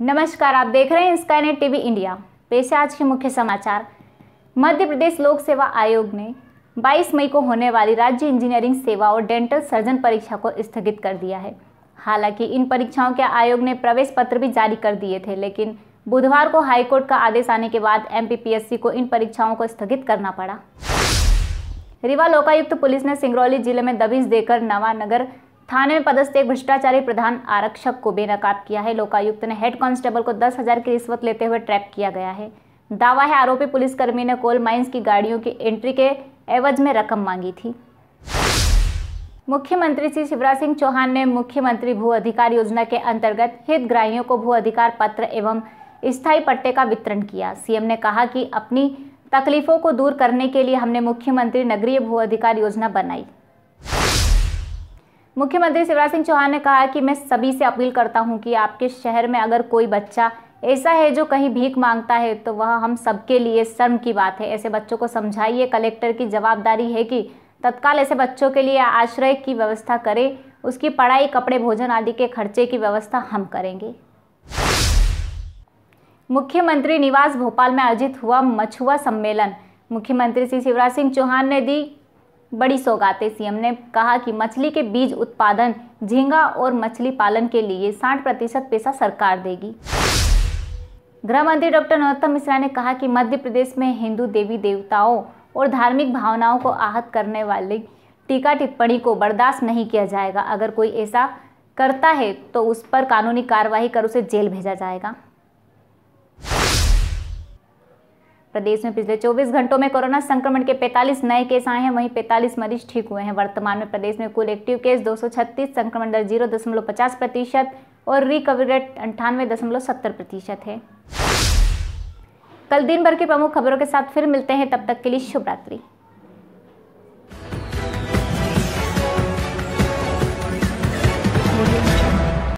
नमस्कार आप देख रहे हैं स्काई नेट टीवी इंडिया पेश आज के मुख्य समाचार मध्य प्रदेश लोक सेवा आयोग ने 22 मई को होने वाली राज्य इंजीनियरिंग सेवा और डेंटल सर्जन परीक्षा को स्थगित कर दिया है हालांकि इन परीक्षाओं के आयोग ने प्रवेश पत्र भी जारी कर दिए थे लेकिन बुधवार को हाईकोर्ट का आदेश आने के बाद एम को इन परीक्षाओं को स्थगित करना पड़ा रीवा लोकायुक्त पुलिस ने सिंगरौली जिले में दबिश देकर नवानगर थाने में पदस्थ एक भ्रष्टाचारी प्रधान आरक्षक को बेनकाब किया है लोकायुक्त ने हेड कांस्टेबल को दस हजार की रिश्वत लेते हुए ट्रैप किया गया है दावा है आरोपी पुलिसकर्मी ने कोल माइंस की गाड़ियों की एंट्री के एवज में रकम मांगी थी मुख्यमंत्री श्री शिवराज सिंह चौहान ने मुख्यमंत्री भू अधिकार योजना के अंतर्गत हितग्राहियों को भू अधिकार पत्र एवं स्थायी पट्टे का वितरण किया सीएम ने कहा कि अपनी तकलीफों को दूर करने के लिए हमने मुख्यमंत्री नगरीय भू अधिकार योजना बनाई मुख्यमंत्री शिवराज सिंह चौहान ने कहा कि मैं सभी से अपील करता हूं कि आपके शहर में अगर कोई बच्चा ऐसा है जो कहीं भीख मांगता है तो वह हम सबके लिए शर्म की बात है ऐसे बच्चों को समझाइए कलेक्टर की जवाबदारी है कि तत्काल ऐसे बच्चों के लिए आश्रय की व्यवस्था करें उसकी पढ़ाई कपड़े भोजन आदि के खर्चे की व्यवस्था हम करेंगे मुख्यमंत्री निवास भोपाल में आयोजित हुआ मछुआ सम्मेलन मुख्यमंत्री श्री शिवराज सिंह चौहान ने दी बड़ी सौगातें सीएम ने कहा कि मछली के बीज उत्पादन झींगा और मछली पालन के लिए 60 प्रतिशत पैसा सरकार देगी गृह मंत्री डॉक्टर नरोत्तम मिश्रा ने कहा कि मध्य प्रदेश में हिंदू देवी देवताओं और धार्मिक भावनाओं को आहत करने वाली टीका टिप्पणी को बर्दाश्त नहीं किया जाएगा अगर कोई ऐसा करता है तो उस पर कानूनी कार्रवाई कर उसे जेल भेजा जाएगा प्रदेश में पिछले 24 घंटों में कोरोना संक्रमण के 45 नए केस आए हैं वहीं 45 मरीज ठीक हुए हैं वर्तमान में प्रदेश में कुल एक्टिव केस 236 संक्रमण दर जीरो दशमलव पचास प्रतिशत और रिकवरी रेट अंठानवे दशमलव सत्तर प्रतिशत है कल दिन भर की प्रमुख खबरों के साथ फिर मिलते हैं तब तक के लिए शुभरात्रि